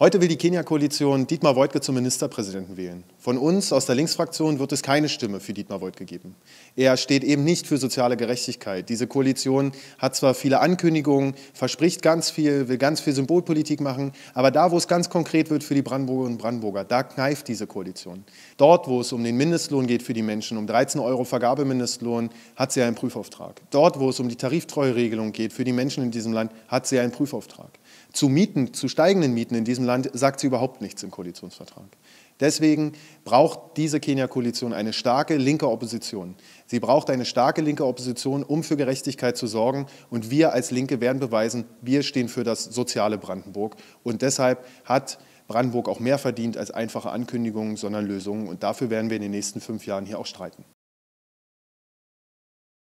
Heute will die Kenia-Koalition Dietmar Woidke zum Ministerpräsidenten wählen. Von uns aus der Linksfraktion wird es keine Stimme für Dietmar Woidke geben. Er steht eben nicht für soziale Gerechtigkeit. Diese Koalition hat zwar viele Ankündigungen, verspricht ganz viel, will ganz viel Symbolpolitik machen, aber da, wo es ganz konkret wird für die Brandenburger und Brandenburger, da kneift diese Koalition. Dort, wo es um den Mindestlohn geht für die Menschen, um 13 Euro Vergabemindestlohn, hat sie einen Prüfauftrag. Dort, wo es um die tariftreue geht für die Menschen in diesem Land, hat sie einen Prüfauftrag zu Mieten, zu steigenden Mieten in diesem Land sagt sie überhaupt nichts im Koalitionsvertrag. Deswegen braucht diese Kenia-Koalition eine starke linke Opposition. Sie braucht eine starke linke Opposition, um für Gerechtigkeit zu sorgen. Und wir als Linke werden beweisen, wir stehen für das soziale Brandenburg. Und deshalb hat Brandenburg auch mehr verdient als einfache Ankündigungen, sondern Lösungen. Und dafür werden wir in den nächsten fünf Jahren hier auch streiten.